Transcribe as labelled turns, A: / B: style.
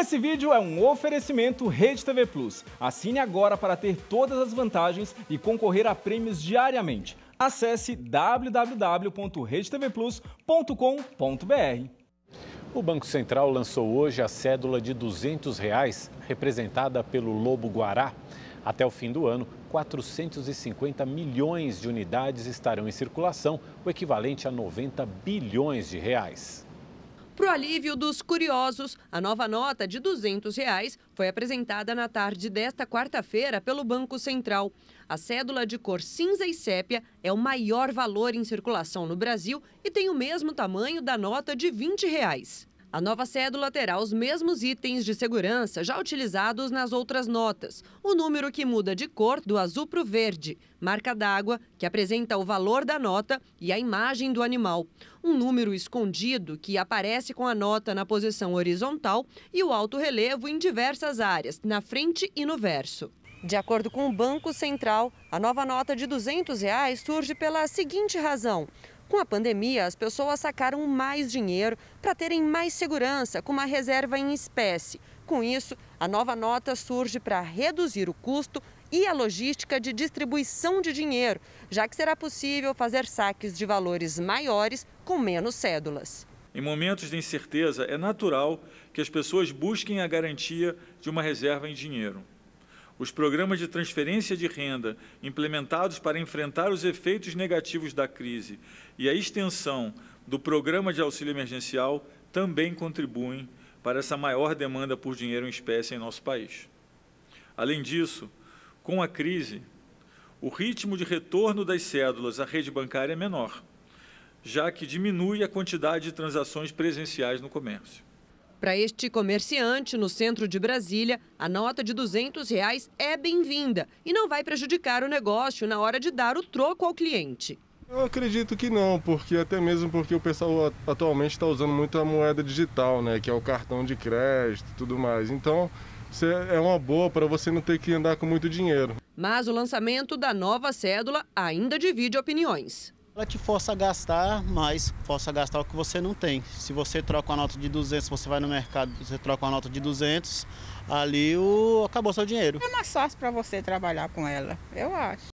A: Esse vídeo é um oferecimento Rede TV Plus. Assine agora para ter todas as vantagens e concorrer a prêmios diariamente. Acesse www.redtvplus.com.br. O Banco Central lançou hoje a cédula de R$ 200, reais, representada pelo Lobo Guará. Até o fim do ano, 450 milhões de unidades estarão em circulação, o equivalente a 90 bilhões de reais.
B: Para o alívio dos curiosos, a nova nota de R$ 200 reais foi apresentada na tarde desta quarta-feira pelo Banco Central. A cédula de cor cinza e sépia é o maior valor em circulação no Brasil e tem o mesmo tamanho da nota de R$ 20 reais. A nova cédula terá os mesmos itens de segurança já utilizados nas outras notas. O número que muda de cor do azul para o verde, marca d'água, que apresenta o valor da nota e a imagem do animal. Um número escondido que aparece com a nota na posição horizontal e o alto relevo em diversas áreas, na frente e no verso. De acordo com o Banco Central, a nova nota de R$ 200 reais surge pela seguinte razão. Com a pandemia, as pessoas sacaram mais dinheiro para terem mais segurança com uma reserva em espécie. Com isso, a nova nota surge para reduzir o custo e a logística de distribuição de dinheiro, já que será possível fazer saques de valores maiores com menos cédulas.
C: Em momentos de incerteza, é natural que as pessoas busquem a garantia de uma reserva em dinheiro. Os programas de transferência de renda implementados para enfrentar os efeitos negativos da crise e a extensão do programa de auxílio emergencial também contribuem para essa maior demanda por dinheiro em espécie em nosso país. Além disso, com a crise, o ritmo de retorno das cédulas à rede bancária é menor, já que diminui a quantidade de transações presenciais no comércio.
B: Para este comerciante no centro de Brasília, a nota de R$ 200 reais é bem-vinda e não vai prejudicar o negócio na hora de dar o troco ao cliente.
A: Eu acredito que não, porque até mesmo porque o pessoal atualmente está usando muito a moeda digital, né, que é o cartão de crédito, tudo mais. Então, é uma boa para você não ter que andar com muito dinheiro.
B: Mas o lançamento da nova cédula ainda divide opiniões. Ela te força a gastar
A: mais, força a gastar o que você não tem. Se você troca uma nota de 200, você vai no mercado, você troca
C: uma nota de 200, ali o... acabou seu dinheiro. É mais fácil para você trabalhar com ela, eu acho.